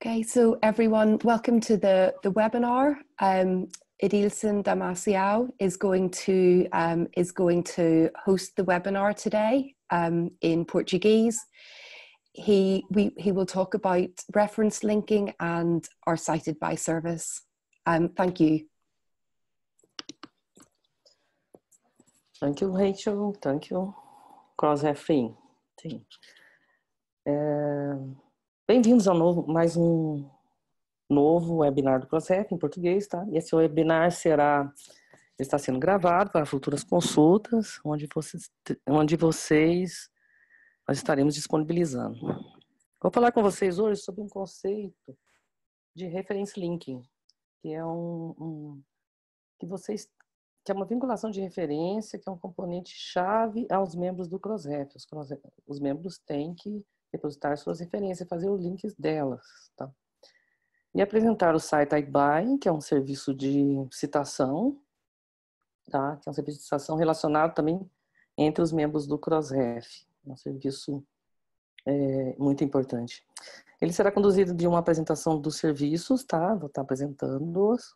Okay, so everyone, welcome to the, the webinar. Um, Idilson Damasiao is going to um, is going to host the webinar today um, in Portuguese. He we he will talk about reference linking and our cited by service. Um, thank you. Thank you, Rachel. Thank you, cross referencing. Um, Bem-vindos ao novo, mais um novo webinar do Prosec em português, tá? E esse webinar será está sendo gravado para futuras consultas, onde vocês, onde vocês nós estaremos disponibilizando. Vou falar com vocês hoje sobre um conceito de reference linking, que é um, um que vocês que é uma vinculação de referência, que é um componente chave aos membros do CrossRef. Os, os membros têm que depositar suas referências, e fazer os links delas, tá? E apresentar o site iBuy, que é um serviço de citação, tá? Que é um serviço de citação relacionado também entre os membros do CrossRef, é um serviço é, muito importante. Ele será conduzido de uma apresentação dos serviços, tá? Vou estar tá apresentando-os.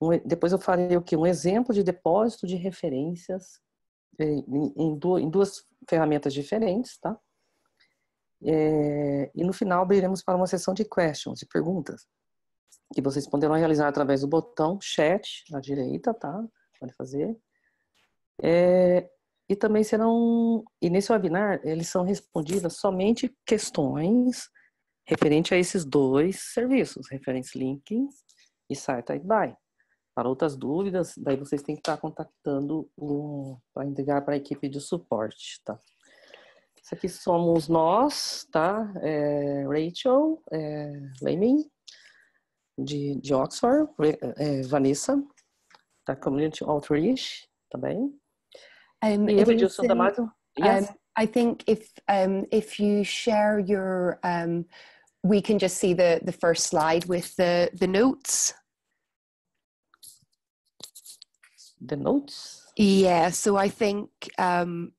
Um, depois eu farei o que? Um exemplo de depósito de referências é, em, em, duas ferramentas diferentes, tá? É, e no final abriremos para uma sessão de questions, de perguntas, que vocês poderão realizar através do botão chat à direita, tá? Pode fazer. É, e também serão, e nesse webinar, eles são respondidas somente questões referente a esses dois serviços, Reference Linking e Site By. Para outras dúvidas, daí vocês têm que estar contactando para entregar para a equipe de suporte, tá? Isso aqui somos nós, tá? É, Rachel, é, Lehman, de, de Oxford, é, Vanessa, da Community Outreach, também. Tá um, e eu, Edilson D'Amato. Yes. I think if um, if you share your, um, we can just see the the first slide with the the notes. The notes. Yeah. So I think um,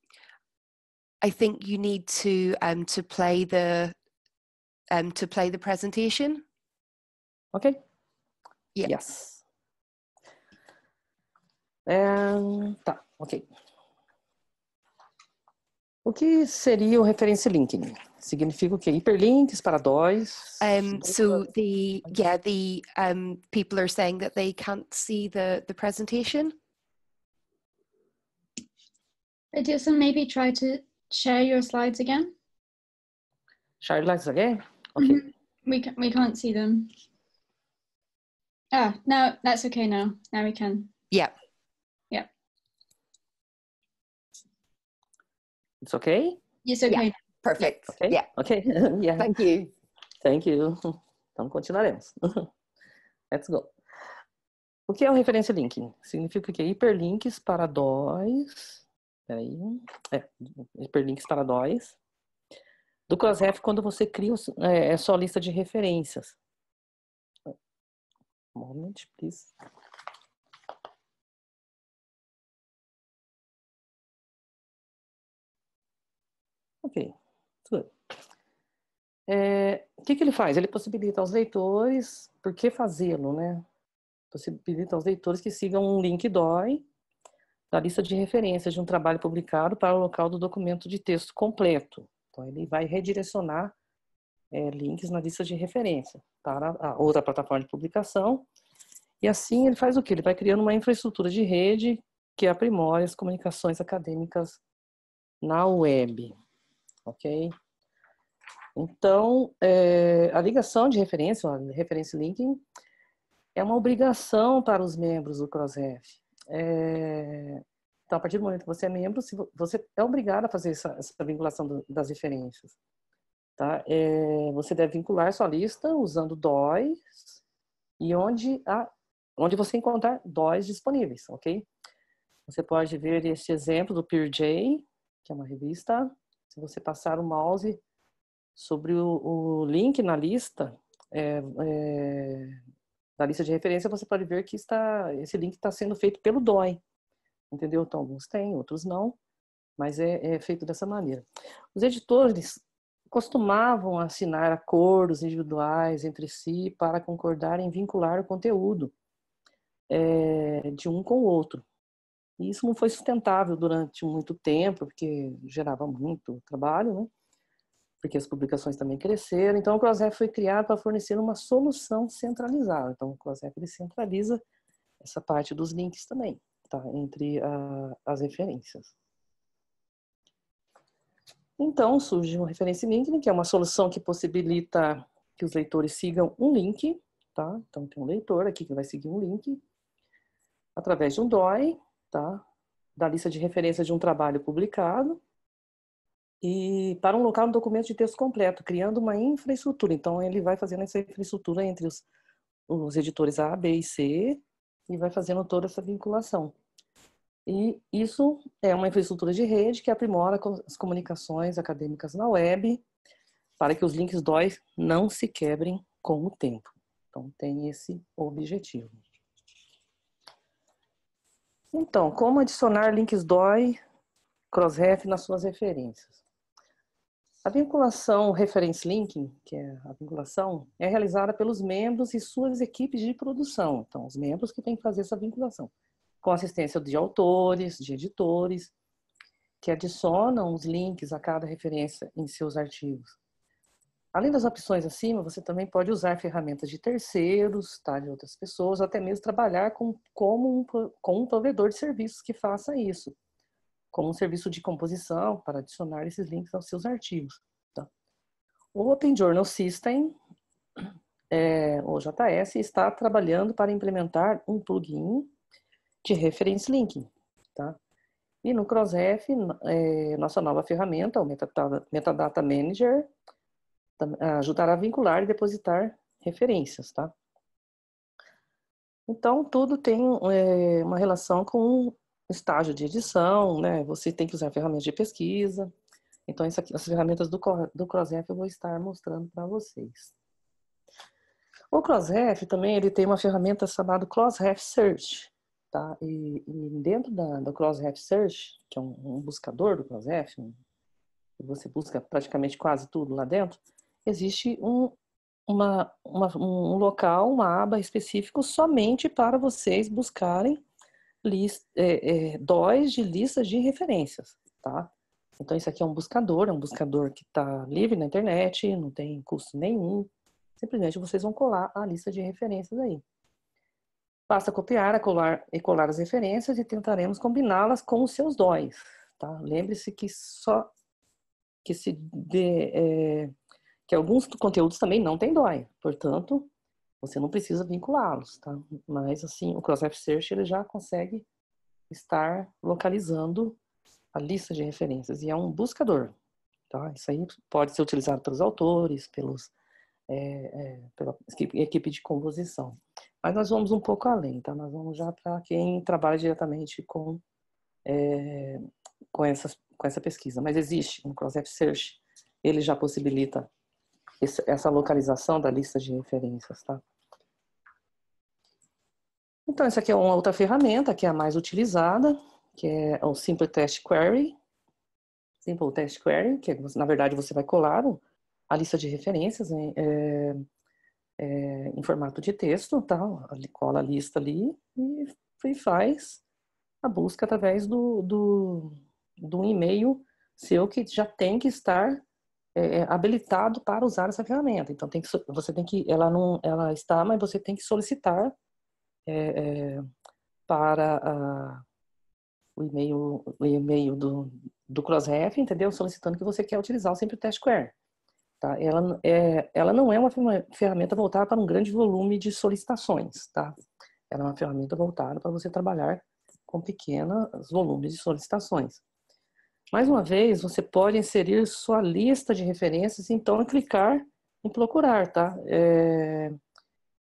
I think you need to um, to play the um, to play the presentation. Okay. Yeah. Yes. Um, ok. O que seria o referência linking? Significa o quê? Hiperlinks para DOIs? Um, so the yeah the um, people are saying that they can't see the the presentation. I just maybe try to share your slides again? Share slides again? Okay. Mm -hmm. We, can, we can't see them. Ah, no, that's okay now. Now we can. Yeah. Yeah. It's okay? Yes, okay. Yeah. Perfect. Okay. Yeah. Okay. yeah. Thank you. Thank you. Então, continuaremos. Let's go. O que é o referência linking? Significa que hiperlinks para dois Peraí. É, hiperlink está na Do Crossref, quando você cria é, é, a sua lista de referências. Moment, please. Ok, É, o que, que ele faz? Ele possibilita aos leitores, por que fazê-lo, né? Possibilita aos leitores que sigam um link DOI da lista de referências de um trabalho publicado para o local do documento de texto completo. Então, ele vai redirecionar é, links na lista de referência para a outra plataforma de publicação. E assim ele faz o que? Ele vai criando uma infraestrutura de rede que aprimore as comunicações acadêmicas na web. Ok? Então, é, a ligação de referência, a referência linking, é uma obrigação para os membros do CrossRef é... Então, a partir do momento que você é membro, você é obrigado a fazer essa, essa vinculação do, das referências. Tá? É... Você deve vincular sua lista usando DOIs e onde, a, onde você encontrar DOIs disponíveis, ok? Você pode ver este exemplo do PeerJ, que é uma revista. Se você passar o mouse sobre o, o link na lista, é, é, na lista de referência você pode ver que está, esse link está sendo feito pelo DOI. Entendeu? Então, alguns têm, outros não, mas é, é feito dessa maneira. Os editores costumavam assinar acordos individuais entre si para concordar em vincular o conteúdo é, de um com o outro. E isso não foi sustentável durante muito tempo, porque gerava muito trabalho, né? porque as publicações também cresceram. Então, o Crossref foi criado para fornecer uma solução centralizada. Então, o Crossref centraliza essa parte dos links também, tá? entre a, ah, as referências. Então, surge um referência link que é uma solução que possibilita que os leitores sigam um link, tá? Então, tem um leitor aqui que vai seguir um link, através de um DOI, tá? Da lista de referência de um trabalho publicado, e para um local no documento de texto completo, criando uma infraestrutura. Então, ele vai fazendo essa infraestrutura entre os, os editores A, B e C e vai fazendo toda essa vinculação. E isso é uma infraestrutura de rede que aprimora as comunicações acadêmicas na web para que os links DOI não se quebrem com o tempo. Então, tem esse objetivo. Então, como adicionar links DOI Crossref nas suas referências? A vinculação reference linking, que é a vinculação, é realizada pelos membros e suas equipes de produção. Então, os membros que têm que fazer essa vinculação, com assistência de autores, de editores, que adicionam os links a cada referência em seus artigos. Além das opções acima, você também pode usar ferramentas de terceiros, tá, de outras pessoas, até mesmo trabalhar com, como um, com um provedor de serviços que faça isso como um serviço de composição para adicionar esses links aos seus artigos. Tá? O Open Journal System, é, o JS, está trabalhando para implementar um plugin de reference linking. Tá? E no CrossRef, é, nossa nova ferramenta, o Metadata, Metadata Manager, ajudará a vincular e depositar referências. Tá? Então, tudo tem é, uma relação com estágio de edição, né? Você tem que usar ferramentas de pesquisa. Então, isso aqui, as ferramentas do, do CrossRef eu vou estar mostrando para vocês. O CrossRef também ele tem uma ferramenta chamada CrossRef Search. Tá? E, e dentro da, do CrossRef Search, que é um, um buscador do CrossRef, um, você busca praticamente quase tudo lá dentro, existe um, uma, uma, um local, uma aba específico somente para vocês buscarem é, é, DOIs de listas de referências, tá? Então, isso aqui é um buscador, é um buscador que está livre na internet, não tem custo nenhum. Simplesmente vocês vão colar a lista de referências aí. Basta copiar colar, e colar as referências e tentaremos combiná-las com os seus DOIs. Tá? Lembre-se que só que se é, que alguns conteúdos também não têm DOI, portanto, você não precisa vinculá-los, tá? Mas, assim, o cross Search, ele já consegue estar localizando a lista de referências. E é um buscador, tá? Isso aí pode ser utilizado pelos autores, pelos, é, é, pela equipe de composição. Mas nós vamos um pouco além, tá? Nós vamos já para quem trabalha diretamente com, é, com, essas, com essa pesquisa. Mas existe um cross search, ele já possibilita essa localização da lista de referências, tá? Então, essa aqui é uma outra ferramenta, que é a mais utilizada, que é o Simple Test Query. Simple Test Query, que é, na verdade você vai colar a lista de referências em, né, é, é, em formato de texto, tá? cola a lista ali e, e faz a busca através do, do, do e-mail seu que já tem que estar é, é habilitado para usar essa ferramenta. Então tem que, você tem que, ela não, ela está, mas você tem que solicitar é, é, para ah, o e-mail, do, do Crossref, entendeu? Solicitando que você quer utilizar sempre o TestSquare. Tá? Ela, é, ela não é uma ferramenta voltada para um grande volume de solicitações, tá? Ela é uma ferramenta voltada para você trabalhar com pequenos volumes de solicitações. Mais uma vez, você pode inserir sua lista de referências, então, clicar em procurar, tá? É,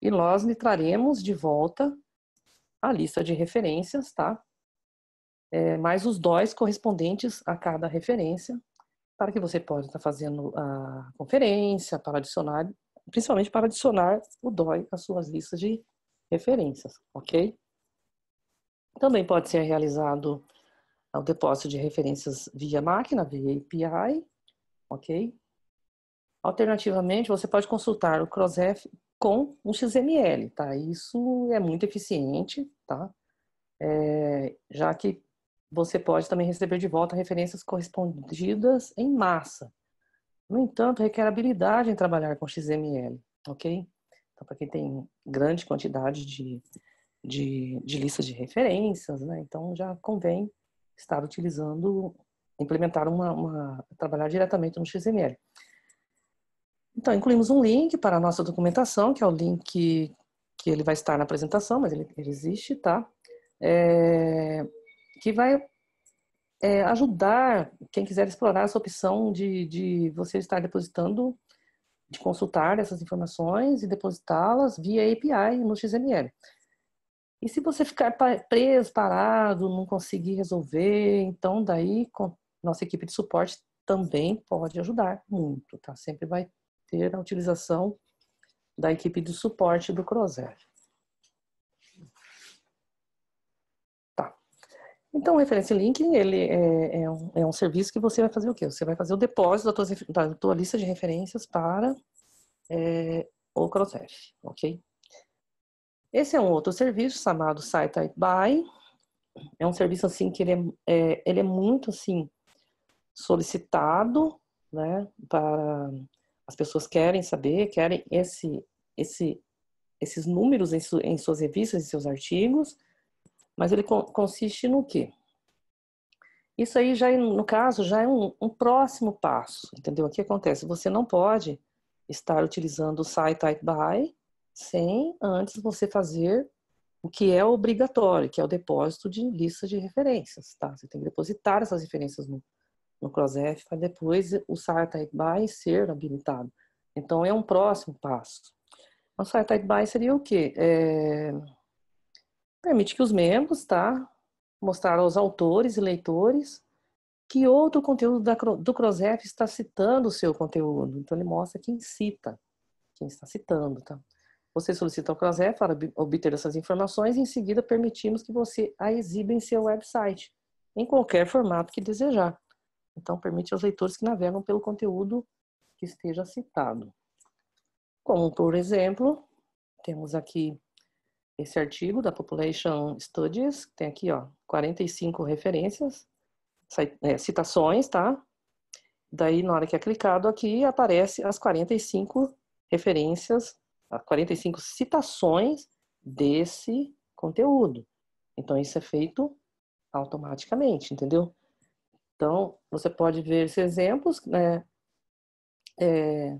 e nós lhe traremos de volta a lista de referências, tá? É, mais os DOIs correspondentes a cada referência, para que você possa estar fazendo a conferência, para adicionar, principalmente para adicionar o DOI às suas listas de referências, ok? Também pode ser realizado o depósito de referências via máquina, via API, ok? Alternativamente, você pode consultar o CrossF com um XML, tá? Isso é muito eficiente, tá? É, já que você pode também receber de volta referências correspondidas em massa. No entanto, requer habilidade em trabalhar com XML, ok? Então, para quem tem grande quantidade de, de, de listas de referências, né? Então, já convém estar utilizando, implementar uma, uma trabalhar diretamente no XML. Então, incluímos um link para a nossa documentação, que é o link que ele vai estar na apresentação, mas ele, ele existe, tá? É, que vai é, ajudar quem quiser explorar essa opção de, de você estar depositando, de consultar essas informações e depositá-las via API no XML. E se você ficar preso, parado, não conseguir resolver, então daí nossa equipe de suporte também pode ajudar muito, tá? Sempre vai ter a utilização da equipe de suporte do Crozer. Tá. Então, o Referência Linking ele é, é, um, é, um, serviço que você vai fazer o quê? Você vai fazer o depósito da tua, da tua lista de referências para é, o Crozer, ok? Esse é um outro serviço chamado Site By. É um serviço assim que ele é, é ele é muito assim solicitado, né, para as pessoas querem saber, querem esse, esse, esses números em, su, em suas revistas, em seus artigos, mas ele co consiste no quê? Isso aí já, no caso, já é um, um próximo passo, entendeu? O que acontece? Você não pode estar utilizando o site type by sem antes você fazer o que é obrigatório, que é o depósito de lista de referências, tá? Você tem que depositar essas referências no, no CrossF, para depois o Sartite tá by ser habilitado. Então, é um próximo passo. O Sartite tá by seria o quê? É... Permite que os membros, tá? Mostrar aos autores e leitores que outro conteúdo da, do CrossF está citando o seu conteúdo. Então, ele mostra quem cita, quem está citando, tá? Você solicita ao CrossRef para obter essas informações e em seguida permitimos que você a exiba em seu website, em qualquer formato que desejar. Então, permite aos leitores que navegam pelo conteúdo que esteja citado. Como, por exemplo, temos aqui esse artigo da Population Studies, tem aqui ó, 45 referências, é, citações, tá? Daí, na hora que é clicado aqui, aparece as 45 referências, as 45 citações desse conteúdo. Então, isso é feito automaticamente, entendeu? Então, você pode ver esses exemplos, né? É...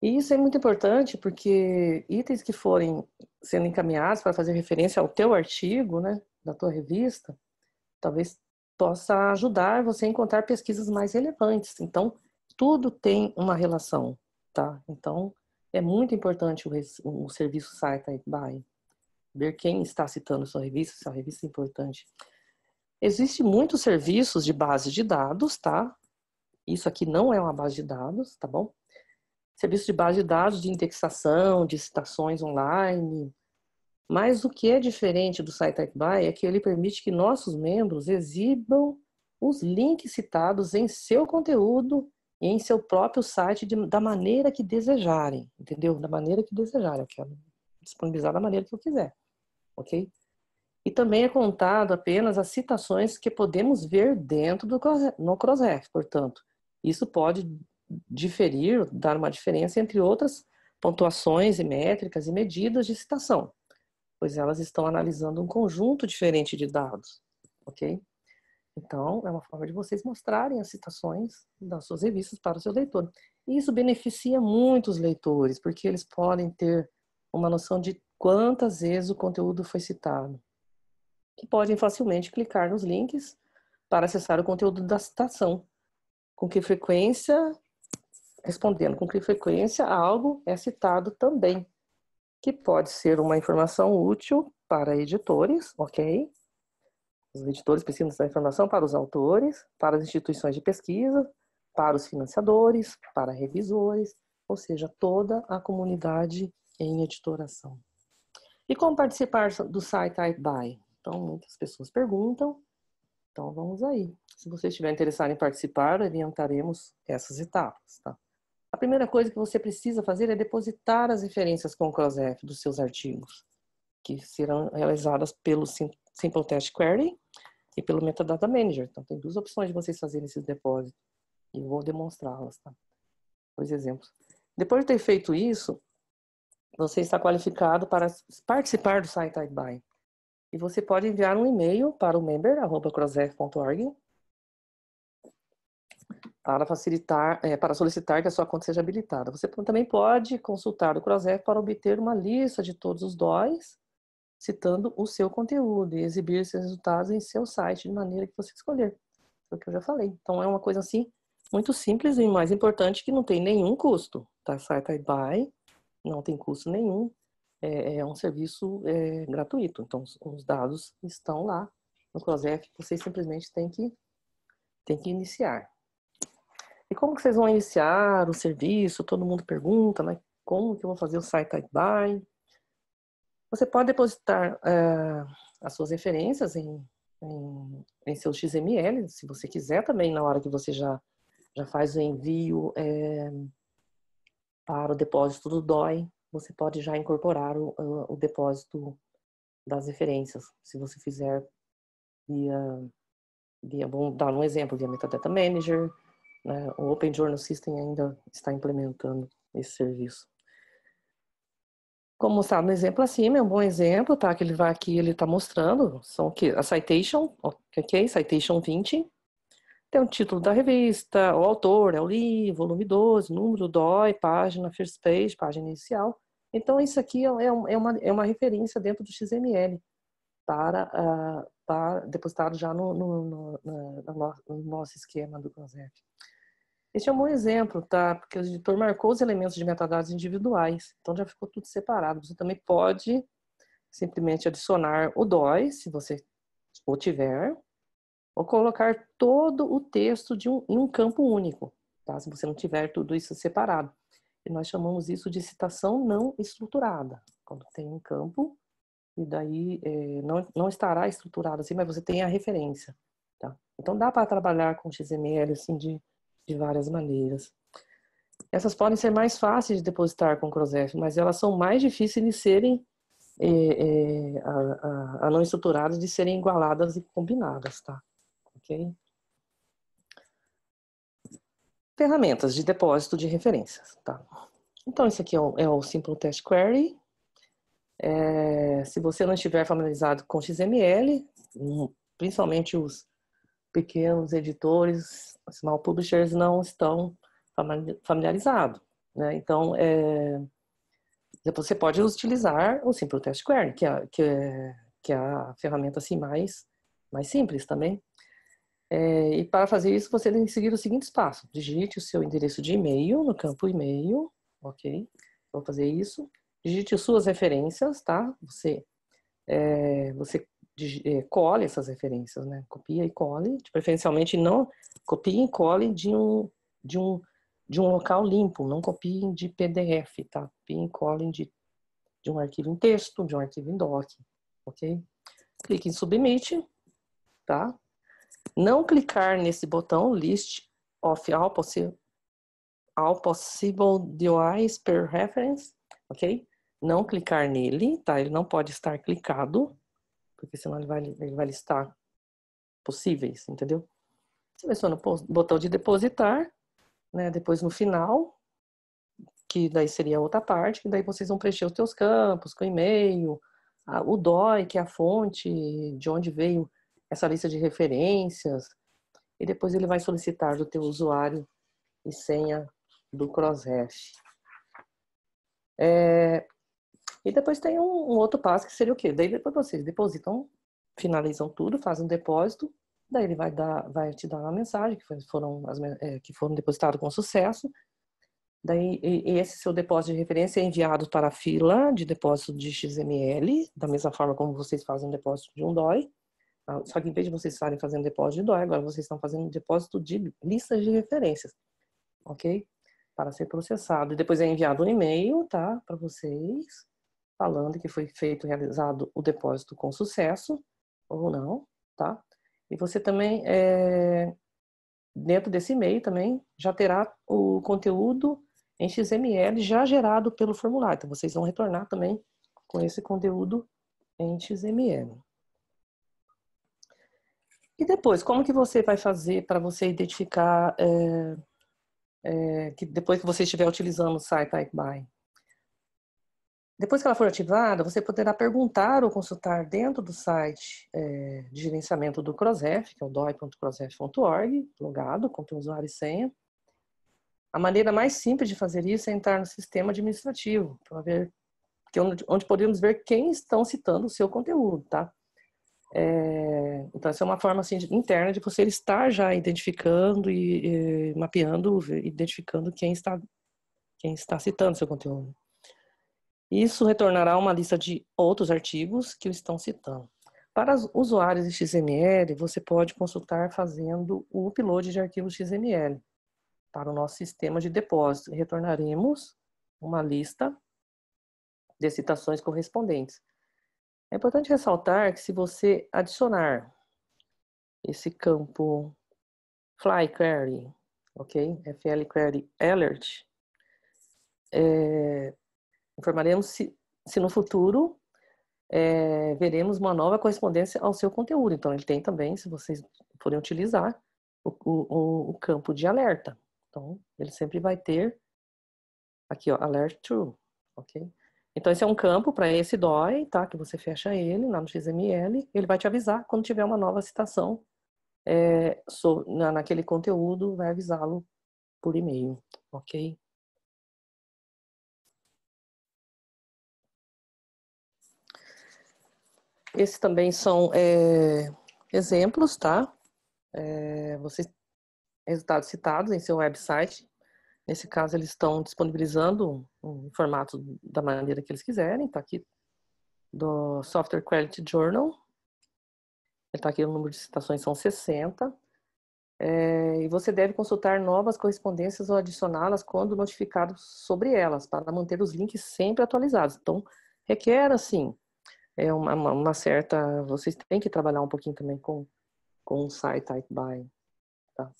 E isso é muito importante porque itens que forem sendo encaminhados para fazer referência ao teu artigo, né, da tua revista, talvez possa ajudar você a encontrar pesquisas mais relevantes. Então, tudo tem uma relação, tá? Então, é muito importante o, o serviço site By, ver quem está citando sua revista, se a revista é importante. Existem muitos serviços de base de dados, tá? Isso aqui não é uma base de dados, tá bom? Serviço de base de dados de indexação, de citações online. Mas o que é diferente do SciTechBuy é que ele permite que nossos membros exibam os links citados em seu conteúdo e em seu próprio site de, da maneira que desejarem, entendeu? Da maneira que desejarem. Eu quero disponibilizar da maneira que eu quiser, ok? E também é contado apenas as citações que podemos ver dentro do no Crossref, portanto. Isso pode diferir, dar uma diferença entre outras pontuações e métricas e medidas de citação, pois elas estão analisando um conjunto diferente de dados, ok? Então, é uma forma de vocês mostrarem as citações das suas revistas para o seu leitor. E isso beneficia muitos leitores, porque eles podem ter uma noção de quantas vezes o conteúdo foi citado que podem facilmente clicar nos links para acessar o conteúdo da citação. Com que frequência, respondendo com que frequência algo é citado também, que pode ser uma informação útil para editores, ok? Os editores precisam dessa informação para os autores, para as instituições de pesquisa, para os financiadores, para revisores, ou seja, toda a comunidade em editoração. E como participar do site iBuy? Então, muitas pessoas perguntam. Então, vamos aí. Se você estiver interessado em participar, orientaremos essas etapas, tá? A primeira coisa que você precisa fazer é depositar as referências com o CrossRef dos seus artigos, que serão realizadas pelo Simple Test Query e pelo Metadata Manager. Então, tem duas opções de vocês fazerem esses depósitos. E eu vou demonstrá-las, tá? Dois exemplos. Depois de ter feito isso, você está qualificado para participar do Site By. E você pode enviar um e-mail para o member.crosef.org para facilitar, é, para solicitar que a sua conta seja habilitada. Você também pode consultar o Crosef para obter uma lista de todos os DOIs, citando o seu conteúdo e exibir seus resultados em seu site de maneira que você escolher. É o que eu já falei. Então é uma coisa assim muito simples e mais importante que não tem nenhum custo. Tá? Site bye. não tem custo nenhum é, é um serviço é, gratuito. Então, os, dados estão lá no CrossEff, vocês simplesmente têm que, têm que iniciar. E como que vocês vão iniciar o serviço? Todo mundo pergunta, né? Como que eu vou fazer o site by? Você pode depositar é, as suas referências em, em, em seu XML, se você quiser também, na hora que você já, já faz o envio é, para o depósito do DOI, você pode já incorporar o, o depósito das referências, se você fizer via, via dar um exemplo, via Metadata Manager, né? o Open Journal System ainda está implementando esse serviço. Como está no exemplo acima, é um bom exemplo, tá? Que ele vai aqui, ele está mostrando, são que a citation, ok, citation 20, tem o título da revista, o autor, é o livro, volume 12, número, DOI, página, first page, página inicial. Então, isso aqui é, é, é uma, é uma referência dentro do XML para, uh, para depositado já no, no, no, no nosso esquema do CONSEP. Este é um bom exemplo, tá? Porque o editor marcou os elementos de metadados individuais, então já ficou tudo separado. Você também pode simplesmente adicionar o DOI, se você o tiver, ou colocar todo o texto de um, em um campo único, tá? se você não tiver tudo isso separado. E nós chamamos isso de citação não estruturada, quando tem um campo e daí é, não, não estará estruturado assim, mas você tem a referência. Tá? Então dá para trabalhar com XML assim, de, de várias maneiras. Essas podem ser mais fáceis de depositar com CrossF, mas elas são mais difíceis de serem é, é, a, a, a, não estruturadas de serem igualadas e combinadas, tá? Ferramentas de depósito de referências, tá? Então, esse aqui é o, é o Simple Test Query. É, se você não estiver familiarizado com XML, hum, principalmente os pequenos editores, small publishers, não estão familiarizados. Né? Então, é, você pode utilizar o Simple Test Query, que é, que é, que é a ferramenta assim, mais, mais simples também. É, e para fazer isso, você tem que seguir o seguinte passo: digite o seu endereço de e-mail no campo e-mail, ok? Vou fazer isso. Digite suas referências, tá? Você, é, você é, cole essas referências, né? Copia e cole, preferencialmente não copie e cole de um de um de um local limpo, não copie de PDF, tá? Copie e colhem de, de um arquivo em texto, de um arquivo em doc, ok? Clique em submit, tá? não clicar nesse botão List of All Possible, all possible per Reference, ok? Não clicar nele, tá? Ele não pode estar clicado, porque senão ele vai, ele vai listar possíveis, entendeu? Seleciona o botão de depositar, né? Depois no final, que daí seria a outra parte, que daí vocês vão preencher os seus campos com e-mail, o DOI, que é a fonte de onde veio essa lista de referências e depois ele vai solicitar do teu usuário e senha do Crossref É, e depois tem um, um, outro passo que seria o quê? Daí depois vocês depositam, finalizam tudo, fazem um depósito, daí ele vai, dar, vai te dar uma mensagem que foram, as, é, que foram depositados com sucesso. Daí e esse seu depósito de referência é enviado para a fila de depósito de XML, da mesma forma como vocês fazem o depósito de um DOI. Ah, só que em vez de vocês estarem fazendo depósito de dói, agora vocês estão fazendo depósito de listas de referências, ok? Para ser processado. E depois é enviado um e-mail, tá? Para vocês, falando que foi feito, realizado o depósito com sucesso, ou não, tá? E você também, é... dentro desse e-mail também, já terá o conteúdo em XML já gerado pelo formulário. Então, vocês vão retornar também com esse conteúdo em XML. E depois, como que você vai fazer para você identificar é, é, que depois que você estiver utilizando o site Type By? Depois que ela for ativada, você poderá perguntar ou consultar dentro do site é, de gerenciamento do Crozef, que é o doi.crozef.org, logado, com o usuário e senha. A maneira mais simples de fazer isso é entrar no sistema administrativo, para ver que, onde podemos ver quem estão citando o seu conteúdo, tá? É, então, essa é uma forma assim, interna de você estar já identificando e, e mapeando, identificando quem está, quem está citando seu conteúdo. Isso retornará uma lista de outros artigos que o estão citando. Para os usuários de XML, você pode consultar fazendo o upload de arquivos XML para o nosso sistema de depósito. Retornaremos uma lista de citações correspondentes. É importante ressaltar que se você adicionar esse campo fly query, ok? FL query alert, é, informaremos se, se no futuro é, veremos uma nova correspondência ao seu conteúdo. Então, ele tem também, se vocês forem utilizar, o, o, o campo de alerta. Então, ele sempre vai ter aqui, ó, alert true, ok? Então, esse é um campo para esse DOI, tá? Que você fecha ele lá no XML, ele vai te avisar quando tiver uma nova citação é, so, na, naquele conteúdo, vai avisá-lo por e-mail, ok? Esses também são é, exemplos, tá? É, resultados citados em seu website Nesse caso, eles estão disponibilizando o formato da maneira que eles quiserem. Está aqui do Software Quality Journal. Está aqui o número de citações são 60. É, e você deve consultar novas correspondências ou adicioná-las quando notificado sobre elas, para manter os links sempre atualizados. Então, requer, assim, é uma, uma certa... Vocês têm que trabalhar um pouquinho também com, com o site, type by. Tá?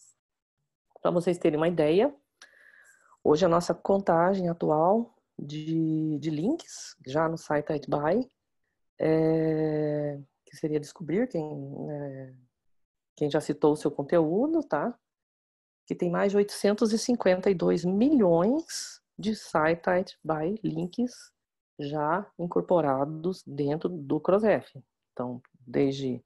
Para vocês terem uma ideia, Hoje a nossa contagem atual de, de links, já no site Itbuy, é, que seria descobrir quem, é, quem já citou o seu conteúdo, tá? Que tem mais de 852 milhões de site by links já incorporados dentro do CrossRef. Então, desde,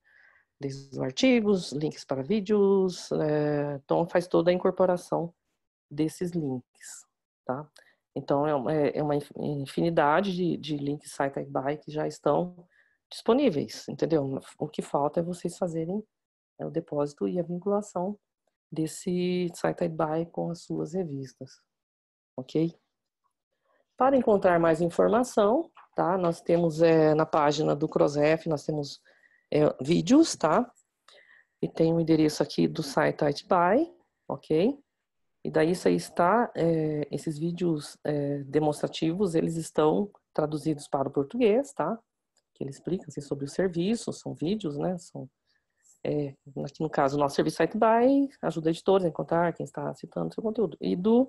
desde os artigos, links para vídeos, é, então faz toda a incorporação desses links, tá? Então, é, uma é, é infinidade de, de links sci by que já estão disponíveis, entendeu? O que falta é vocês fazerem é o depósito e a vinculação desse site by com as suas revistas, ok? Para encontrar mais informação, tá? Nós temos é, na página do Crosef, nós temos é, vídeos, tá? E tem o um endereço aqui do site by, ok? E daí isso aí está, é, esses vídeos é, demonstrativos, eles estão traduzidos para o português, tá? Que ele explica assim, sobre o serviço, são vídeos, né? São, é, aqui no caso, nosso serviço site by ajuda editores a encontrar quem está citando seu conteúdo. E do,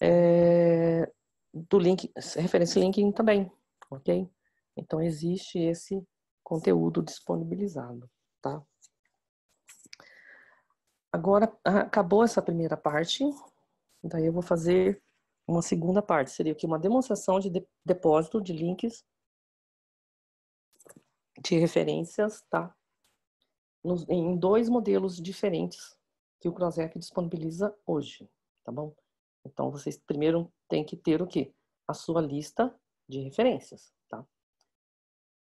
é, do link, referência linking também, ok? Então existe esse conteúdo disponibilizado, tá? Agora ah, acabou essa primeira parte, daí eu vou fazer uma segunda parte, seria que uma demonstração de, de depósito de links de referências, tá? Nos, em dois modelos diferentes que o Crossref disponibiliza hoje, tá bom? Então vocês primeiro têm que ter o quê? A sua lista de referências, tá?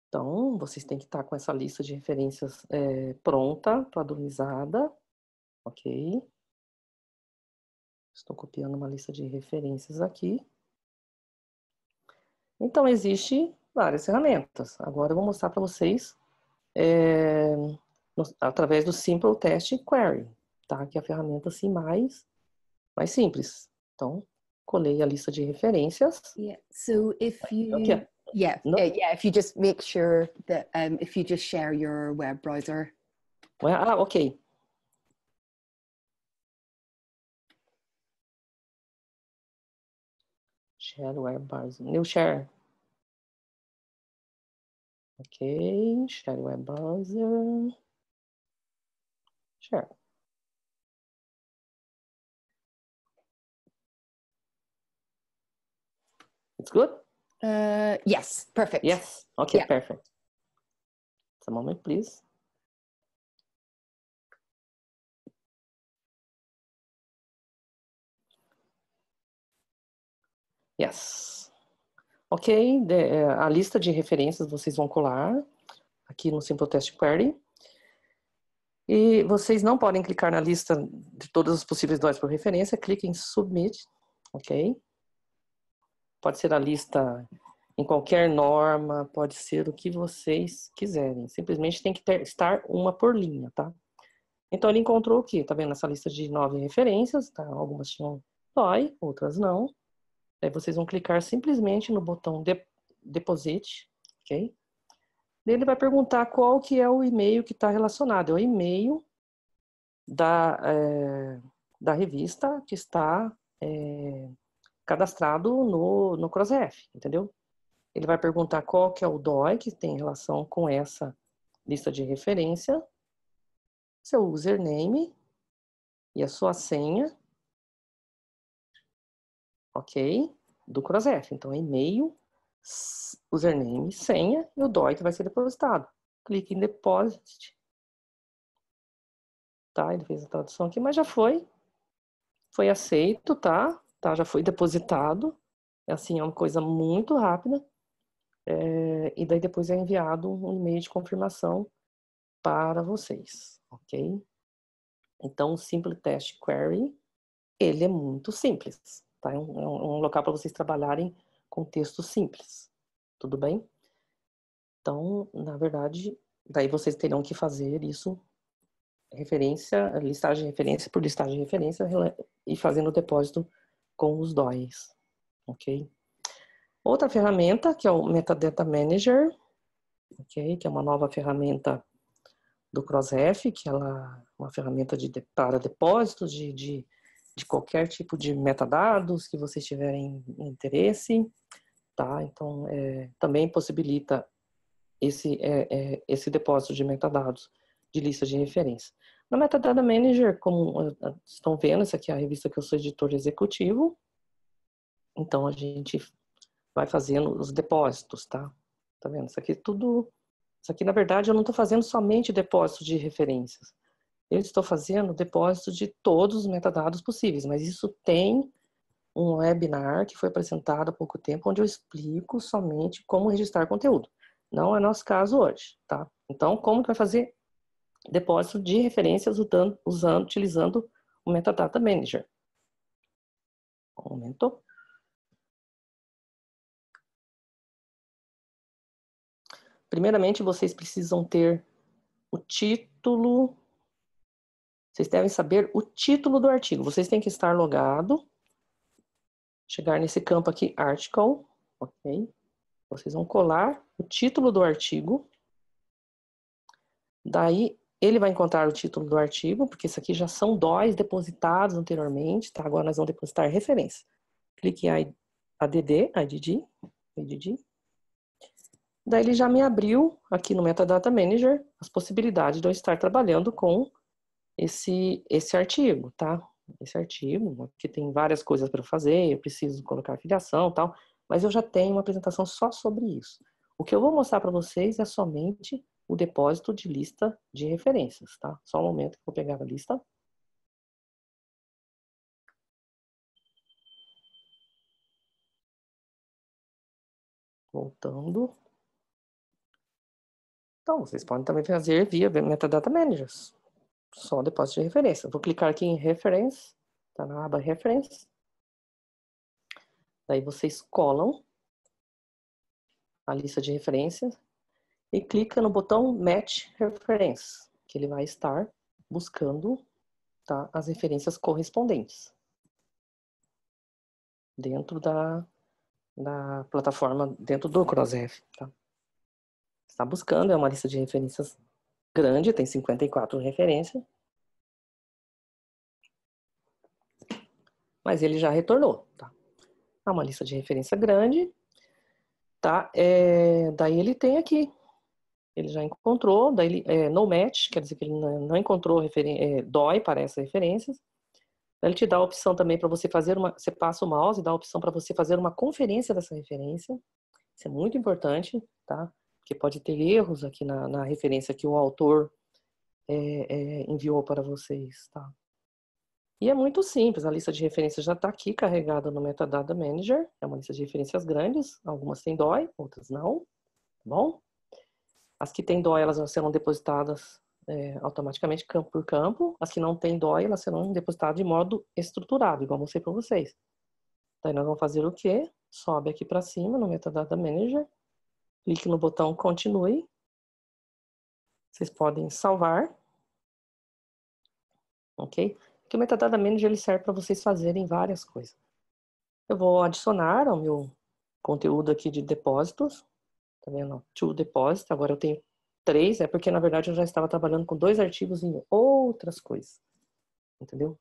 Então vocês têm que estar com essa lista de referências é, pronta, padronizada, ok? Estou copiando uma lista de referências aqui. Então, existe várias ferramentas. Agora eu vou mostrar para vocês é, no, através do Simple Test Query, tá? Que é a ferramenta assim mais, mais simples. Então, colei a lista de referências. Yeah. So if é you okay. yeah, no. yeah, if you just make sure that um, if you just share your web browser. Well, é? ah, ok. Shareware browser, new share. Okay, shareware browser. Sure. It's good? Uh, yes, perfect. Yes, okay, yeah. perfect. It's a moment, please. Yes. Ok, de, eh, a lista de referências vocês vão colar aqui no Simple Test Query. E vocês não podem clicar na lista de todas as possíveis DOIs por referência, cliquem em Submit, ok? Pode ser a lista em qualquer norma, pode ser o que vocês quiserem. Simplesmente tem que ter, estar uma por linha, tá? Então ele encontrou o que? Tá vendo essa lista de nove referências, tá? Algumas tinham DOI, outras não. Aí é, vocês vão clicar simplesmente no botão de, Deposite, ok? Ele vai perguntar qual que é o e-mail que está relacionado. É o e-mail da, é, da revista que está é, cadastrado no, no CrossRef, entendeu? Ele vai perguntar qual que é o DOI que tem relação com essa lista de referência, seu username e a sua senha, ok? Do CrossF. Então, e-mail, username, senha e o DOI que vai ser depositado. Clique em deposit. Tá, ele fez a tradução aqui, mas já foi. Foi aceito, tá? tá já foi depositado. É assim, é uma coisa muito rápida. É, e daí depois é enviado um e-mail de confirmação para vocês, ok? Então, o Simple Test Query, ele é muito simples. Tá? É, um, é um é local para vocês trabalharem com textos simples. Tudo bem? Então, na verdade, daí vocês terão que fazer isso referência, listagem de referência por listagem de referência e fazendo o depósito com os DOIs, ok? Outra ferramenta que é o Metadata Manager, ok? Que é uma nova ferramenta do CrossRef, que ela é uma ferramenta de, para depósito de, de de qualquer tipo de metadados que vocês tiverem interesse, tá? Então, é, também possibilita esse, é, é esse depósito de metadados de lista de referência. Na Metadata Manager, como ah, ah, estão vendo, essa aqui é a revista que eu sou editor executivo, então a gente vai fazendo os depósitos, tá? Tá vendo? Isso aqui tudo. Isso aqui, na verdade, eu não estou fazendo somente depósito de referências eu estou fazendo depósito de todos os metadados possíveis, mas isso tem um webinar que foi apresentado há pouco tempo, onde eu explico somente como registrar conteúdo. Não é nosso caso hoje, tá? Então, como que vai fazer depósito de referências usando, usando utilizando o Metadata Manager? Um momento. Primeiramente, vocês precisam ter o título vocês devem saber o título do artigo. Vocês têm que estar logado. Chegar nesse campo aqui, article, ok? Vocês vão colar o título do artigo. Daí, ele vai encontrar o título do artigo, porque isso aqui já são DOIs depositados anteriormente, tá? Agora nós vamos depositar referência. Clique em ADD, ADD, ADD. Daí ele já me abriu aqui no Metadata Manager as possibilidades de eu estar trabalhando com esse, esse artigo, tá? Esse artigo, que tem várias coisas para fazer, eu preciso colocar filiação tal, mas eu já tenho uma apresentação só sobre isso. O que eu vou mostrar para vocês é somente o depósito de lista de referências, tá? Só um momento que eu vou pegar a lista. Voltando. Então, vocês podem também fazer via Metadata Managers só um depósito de referência. Vou clicar aqui em Reference, tá na aba Reference. Daí vocês colam a lista de referências e clica no botão Match Reference, que ele vai estar buscando tá, as referências correspondentes dentro da, da plataforma, dentro do Crossref. Tá? Está buscando, é uma lista de referências grande, tem 54 referências. Mas ele já retornou, tá? É uma lista de referência grande, tá? É, daí ele tem aqui, ele já encontrou, daí ele, é, no match, quer dizer que ele não encontrou é, DOI para essas referências. Ele te dá a opção também para você fazer uma, você passa o mouse e dá a opção para você fazer uma conferência dessa referência. Isso é muito importante, tá? porque pode ter erros aqui na, na referência que o autor é, é, enviou para vocês, tá? E é muito simples, a lista de referências já está aqui carregada no Metadata Manager, é uma lista de referências grandes, algumas têm DOI, outras não, tá bom? As que têm DOI, elas serão depositadas é, automaticamente, campo por campo, as que não têm DOI, elas serão depositadas de modo estruturado, igual mostrei para vocês. Daí nós vamos fazer o quê? Sobe aqui para cima no Metadata Manager, clique no botão continue. Vocês podem salvar. Ok? Porque o metadata manager ele serve para vocês fazerem várias coisas. Eu vou adicionar ao meu conteúdo aqui de depósitos. Tá vendo? To deposit. Agora eu tenho três. É porque, na verdade, eu já estava trabalhando com dois artigos em outras coisas. Entendeu?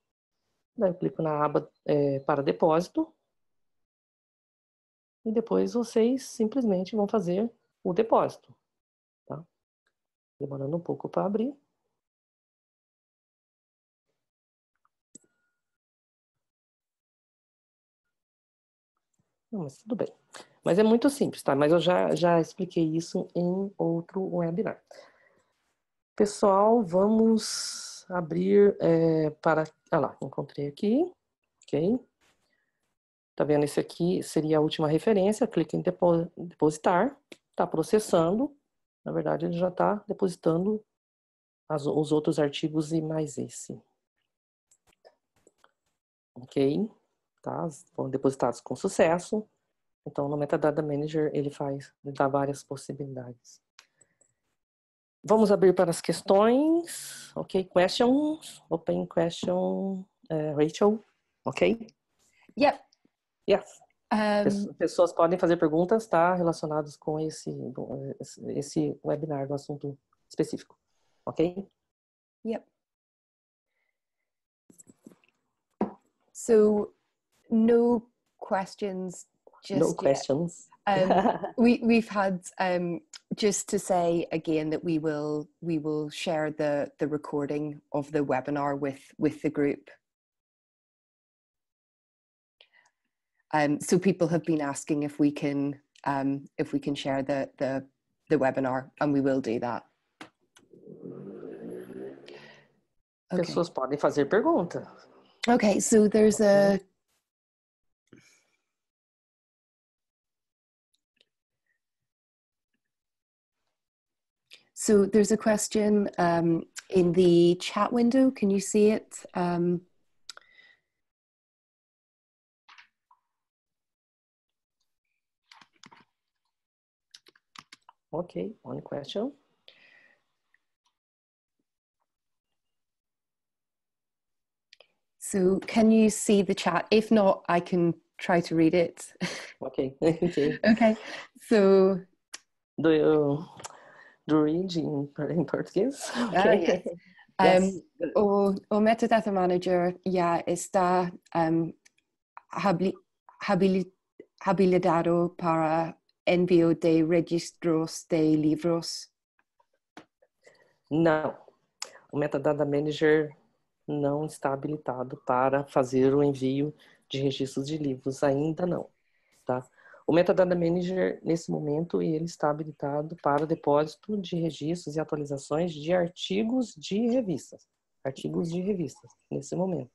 Daí eu clico na aba é, para depósito e depois vocês simplesmente vão fazer o depósito. Tá? Demorando um pouco para abrir. Não, mas tudo bem. Mas é muito simples, tá? Mas eu já, já expliquei isso em outro webinar. Pessoal, vamos abrir é, para... Ah lá, encontrei aqui. Ok. Tá vendo? Esse aqui seria a última referência. Clica em depositar. Está processando. Na verdade, ele já está depositando as, os outros artigos e mais esse. Ok? Tá? Foram depositados com sucesso. Então, no Metadata Manager, ele faz, ele dá várias possibilidades. Vamos abrir para as questões. Ok, questions. Open question, uh, Rachel. Ok? Yep. Yes. Um, Pessoas podem fazer perguntas, tá? Relacionadas com esse, esse webinar do assunto específico. Ok? Yep. So, no questions. Just no questions. um, we we've had um, just to say again that we will we will share the the recording of the webinar with with the group Um, so people have been asking if we can um, if we can share the, the, the webinar, and we will do that. Okay. Pessoas podem fazer Okay, so there's a So there's a question um, in the chat window. Can you see it? Um, Okay, one question. So can you see the chat? If not, I can try to read it. Okay. okay. So do you do read in, in Portuguese? Ah, okay. yes. Um, yes. o, o metadata manager yeah, está um, habili, habilitado para Envio de registros de livros? Não. O Metadata Manager não está habilitado para fazer o envio de registros de livros, ainda não. Tá? O Metadata Manager, nesse momento, ele está habilitado para depósito de registros e atualizações de artigos de revistas. Artigos de revistas, nesse momento.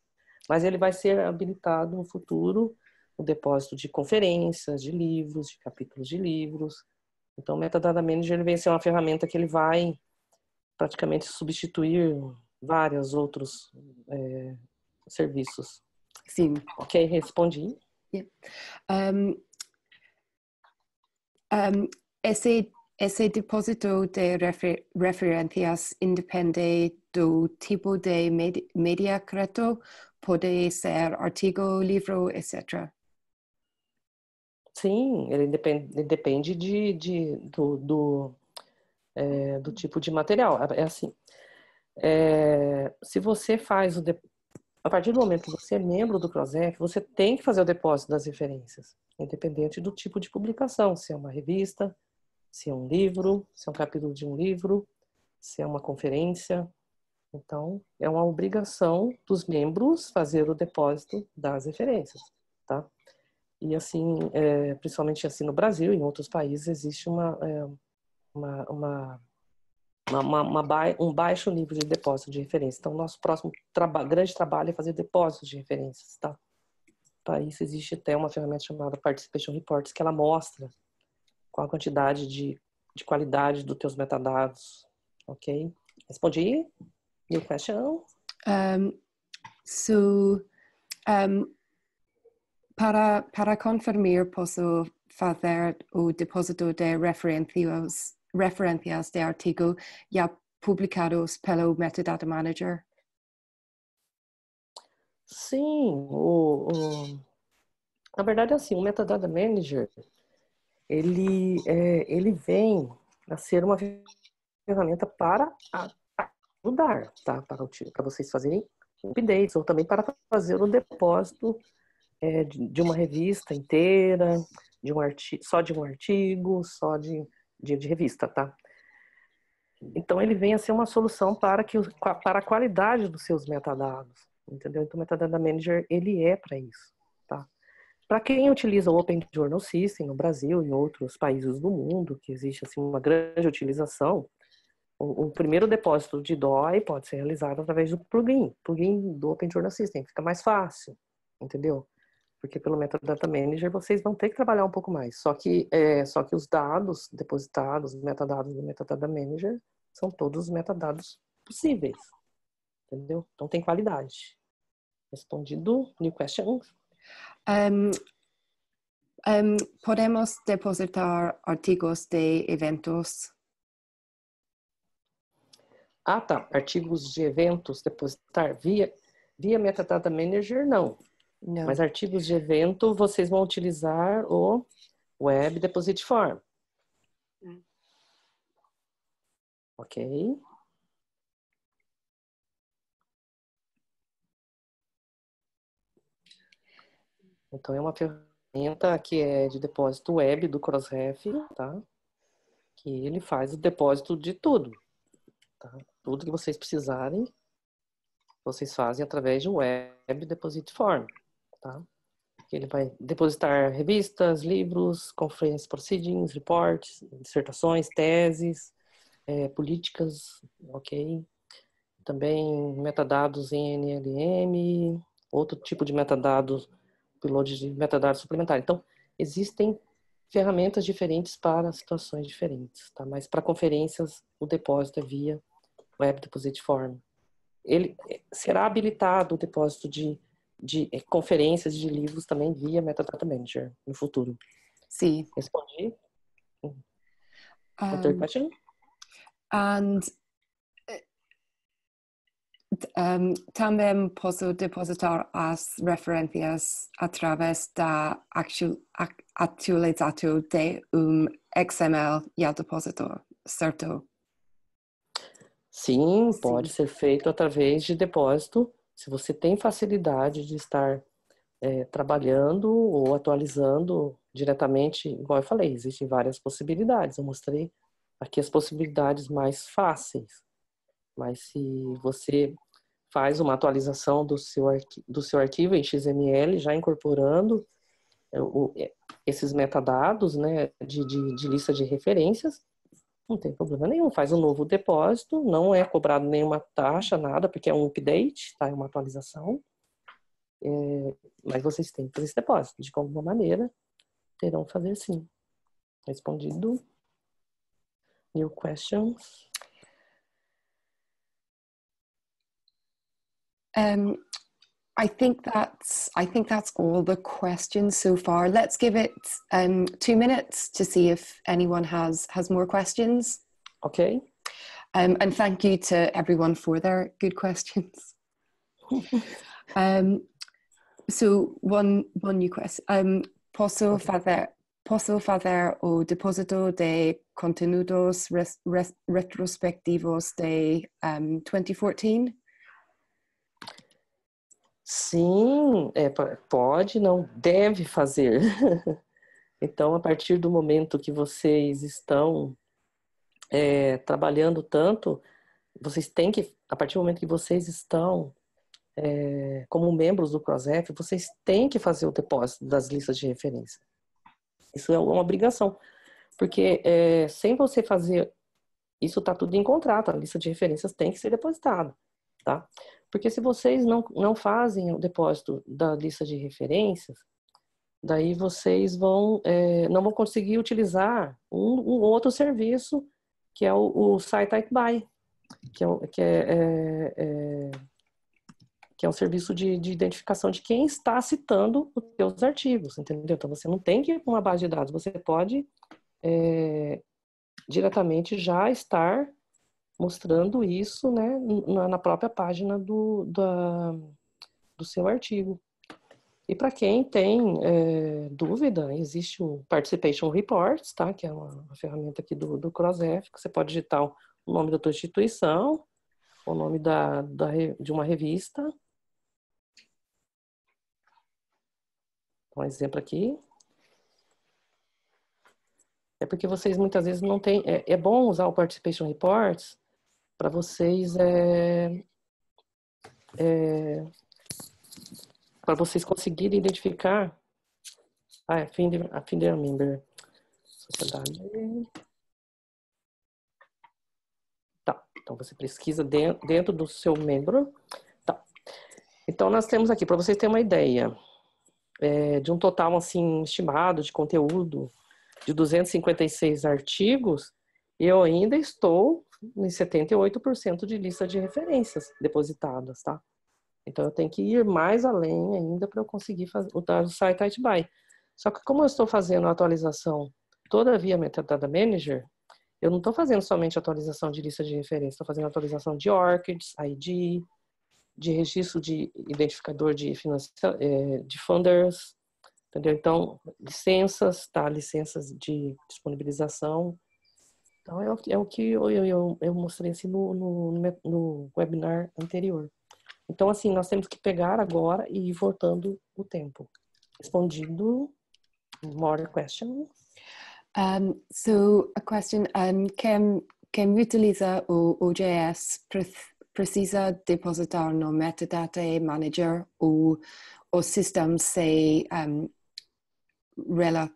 Mas ele vai ser habilitado no futuro o depósito de conferências, de livros, de capítulos de livros. Então, o Metadata Manager ele vem ser uma ferramenta que ele vai praticamente substituir vários outros é, serviços. Sim. Ok, respondi. Yeah. Um, um, esse, esse depósito de refer, referências independe do tipo de media, media credo pode ser artigo, livro, etc. Sim, ele depende, depende de, de do, do, é, do, tipo de material. É, é assim, é, se você faz o... De... A partir do momento que você é membro do CROSEF, você tem que fazer o depósito das referências, independente do tipo de publicação, se é uma revista, se é um livro, se é um capítulo de um livro, se é uma conferência. Então, é uma obrigação dos membros fazer o depósito das referências, tá? E assim, é, principalmente assim no Brasil e em outros países, existe uma, é, uma, uma, uma, uma ba um baixo nível de depósito de referência. Então, nosso próximo traba grande trabalho é fazer depósitos de referências, tá? Para isso, existe até uma ferramenta chamada Participation Reports, que ela mostra qual a quantidade de, de qualidade dos teus metadados, ok? Respondi? New question? Um, so, um para, para confirmar, posso fazer o depósito de referências, referências de artigo já publicados pelo Metadata Manager? Sim, o, o, na verdade é assim, o Metadata Manager, ele, é, ele vem a ser uma ferramenta para ajudar, tá? Para, para vocês fazerem updates ou também para fazer o depósito é, de uma revista inteira, de um artigo, só de um artigo, só de dia de revista, tá? Então ele vem a ser uma solução para que para a qualidade dos seus metadados, entendeu? Então o metadata manager ele é para isso, tá? Para quem utiliza o Open Journal System no Brasil e outros países do mundo, que existe assim uma grande utilização, o, o primeiro depósito de DOI pode ser realizado através do plugin, plugin do Open Journal System, fica mais fácil, entendeu? porque pelo método data manager vocês vão ter que trabalhar um pouco mais. Só que, é, só que os dados depositados, metadados do metadata manager, são todos os metadados possíveis. Entendeu? Então tem qualidade. Respondido, new question. Um, ehm, um, ehm, podemos depositar artigos de eventos? Ah, tá. Artigos de eventos depositar via, via metadata manager, não. Não. Mas artigos de evento, vocês vão utilizar o Web Deposit Form. Hum. Ok. Então, é uma ferramenta que é de depósito web do Crossref, tá? Que ele faz o depósito de tudo. Tá? Tudo que vocês precisarem, vocês fazem através de Web Deposit Form tá? ele vai depositar revistas, livros, conference proceedings, reports, dissertações, teses, é, políticas, ok? Também metadados em NLM, outro tipo de metadados, upload de metadados suplementares. Então, existem ferramentas diferentes para situações diferentes, tá? Mas para conferências, o depósito é via Web Deposit Form. Ele será habilitado o depósito de de eh, conferências de livros também via Metadata Manager no futuro. Sim. Respondi? Um, a ah, third question? And eh, um, também posso depositar as referências através da atualização de um XML e a depósito, certo? Sim, pode Sim. ser feito através de depósito se você tem facilidade de estar é, trabalhando ou atualizando diretamente, igual eu falei, existem várias possibilidades. Eu mostrei aqui as possibilidades mais fáceis. Mas se você faz uma atualização do seu, do seu arquivo em XML, já incorporando é, é, esses metadados né, de, de, de lista de referências, não tem problema nenhum, faz um novo depósito, não é cobrado nenhuma taxa, nada, porque é um update, tá? É uma atualização. É, mas vocês têm que fazer esse depósito. De alguma maneira, terão que fazer sim. Respondido. New questions. Um, I think that's I think that's all the questions so far. Let's give it um, two minutes to see if anyone has has more questions. Okay. Um, and thank you to everyone for their good questions. um, so one one new question. Um, posso okay. fazer posso o depósito de conteúdos res, res, retrospectivos de um, 2014? Sim, é, pode, não deve fazer. então, a partir do momento que vocês estão é, trabalhando tanto, vocês têm que, a partir do momento que vocês estão é, como membros do CROSEF, vocês têm que fazer o depósito das listas de referência. Isso é uma obrigação. Porque é, sem você fazer, isso está tudo em contrato, a lista de referências tem que ser depositada, tá? Porque se vocês não, não fazem o depósito da lista de referências, daí vocês vão é, não vão conseguir utilizar um, um, outro serviço que é o, o Site Buy, que, é, que é, é, é, que é um serviço de, de identificação de quem está citando os seus artigos, entendeu? Então você não tem que ir para uma base de dados, você pode eh, diretamente já estar mostrando isso né, na própria página do, da, do seu artigo. E para quem tem é, dúvida, existe o Participation Reports, tá? que é uma, ferramenta aqui do, do CrossF, que você pode digitar o nome da sua instituição, o nome da, da de uma revista. Um exemplo aqui. É porque vocês muitas vezes não têm. É, é bom usar o Participation Reports para vocês é, é para vocês conseguirem identificar ah, é a fim de é a fim de member sociedade. Tá. Então você pesquisa dentro, dentro do seu membro. Tá. Então nós temos aqui para vocês terem uma ideia é, de um total assim estimado de conteúdo de 256 artigos. Eu ainda estou em 78% de lista de referências depositadas, tá? Então eu tenho que ir mais além ainda para eu conseguir fazer o site Tight Buy. Só que como eu estou fazendo a atualização toda via Metadata Manager, eu não estou fazendo somente atualização de lista de referências, estou fazendo atualização de ORCIDs, ID, de registro de identificador de, é, de funders, entendeu? Então, licenças, tá? Licenças de disponibilização, então, é, o, é o que eu, eu, eu mostrei assim, no, no, no webinar anterior. Então, assim, nós temos que pegar agora e ir voltando o tempo. Respondido, more question. Um, so, a question, um, quem, quem utiliza o OJS precisa depositar no Metadata Manager ou o sistema se um, rela,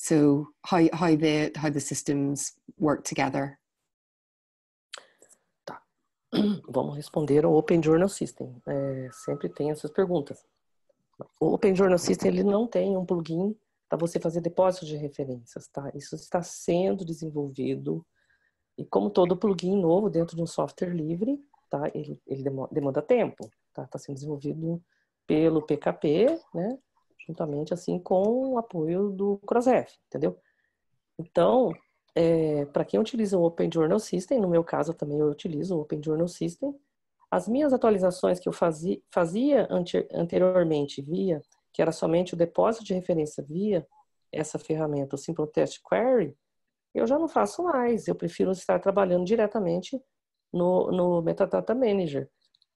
so how how the how the systems work together tá vamos responder ao Open Journal System é, sempre tem essas perguntas o Open Journal System ele não tem um plugin para você fazer depósito de referências tá isso está sendo desenvolvido e como todo plugin novo dentro de um software livre tá ele, ele demanda tempo tá está sendo desenvolvido pelo PKP né juntamente assim com o apoio do Crossref, entendeu? Então, é, para quem utiliza o Open Journal System, no meu caso também eu utilizo o Open Journal System, as minhas atualizações que eu fazia, fazia anteriormente via, que era somente o depósito de referência via essa ferramenta, o Simple Test Query, eu já não faço mais. Eu prefiro estar trabalhando diretamente no, no Metadata Manager.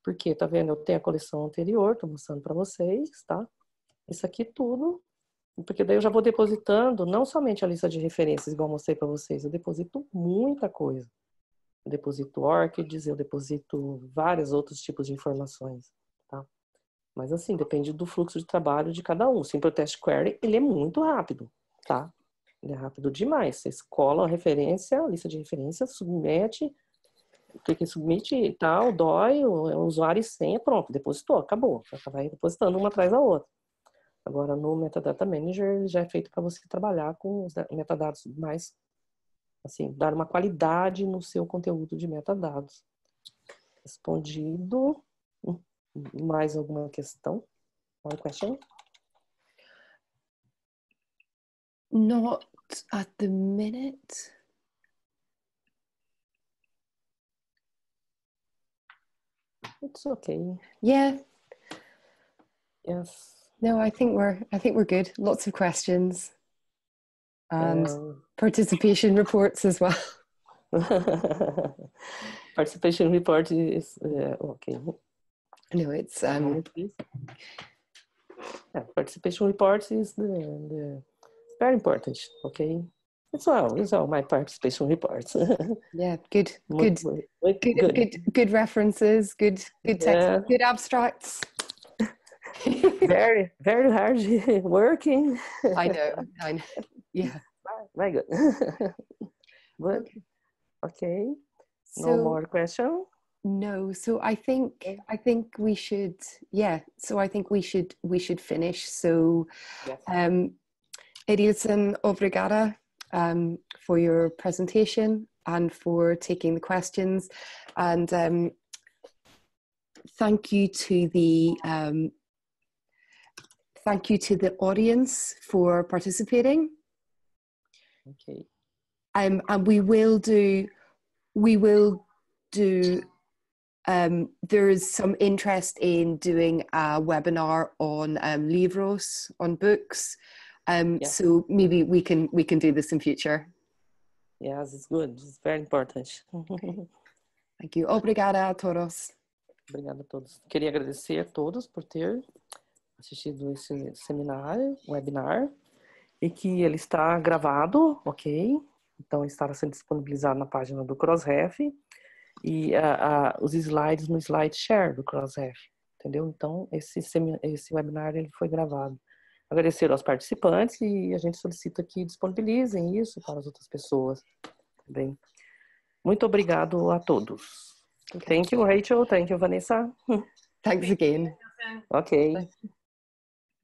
Porque, tá vendo, eu tenho a coleção anterior, tô mostrando para vocês, tá? isso aqui tudo, porque daí eu já vou depositando não somente a lista de referências, igual eu mostrei para vocês, eu deposito muita coisa. Eu deposito orchids, eu deposito vários outros tipos de informações, tá? Mas assim, depende do fluxo de trabalho de cada um. O Simple Test Query, ele é muito rápido, tá? Ele é rápido demais. Você escola a referência, a lista de referências, submete, clica em submit e tal, dói, o é usuário e senha, é pronto, depositou, acabou. Vai depositando uma atrás da outra. Agora, no Metadata Manager, ele já é feito para você trabalhar com os metadados mais, assim, dar uma qualidade no seu conteúdo de metadados. Respondido. Hum, mais alguma questão? One question? Not at the minute. It's okay. Yeah. Yes. No, I think we're I think we're good. Lots of questions and um, participation reports as well. participation report is uh, okay. No, it's um. Yeah, participation report is the, the very important. Okay, it's all it's all my participation reports. yeah, good, good, good, good, good, references, good, good text, yeah. good abstracts. very, very hard working. I know. I know. Yeah. Very good. but okay. okay. So, no more question. No. So I think I think we should. Yeah. So I think we should we should finish. So, yes. um, it is an obrigada um, for your presentation and for taking the questions, and um, thank you to the um, Thank you to the audience for participating. Okay. Um, and we will do, we will do, um, there is some interest in doing a webinar on um, Livros, on books. Um, yeah. So maybe we can, we can do this in future. Yes, it's good. It's very important. Okay. Thank you. Obrigada a todos. Obrigada a todos. Queria agradecer a todos por ter assistido esse seminário, webinar, e que ele está gravado, ok? Então estará sendo disponibilizado na página do Crossref e uh, uh, os slides no SlideShare do Crossref, entendeu? Então esse esse webinar ele foi gravado. Agradecer aos participantes e a gente solicita que disponibilizem isso para as outras pessoas, também. Tá Muito obrigado a todos. Thank you, Rachel. Thank you, Vanessa. Thanks again. Okay.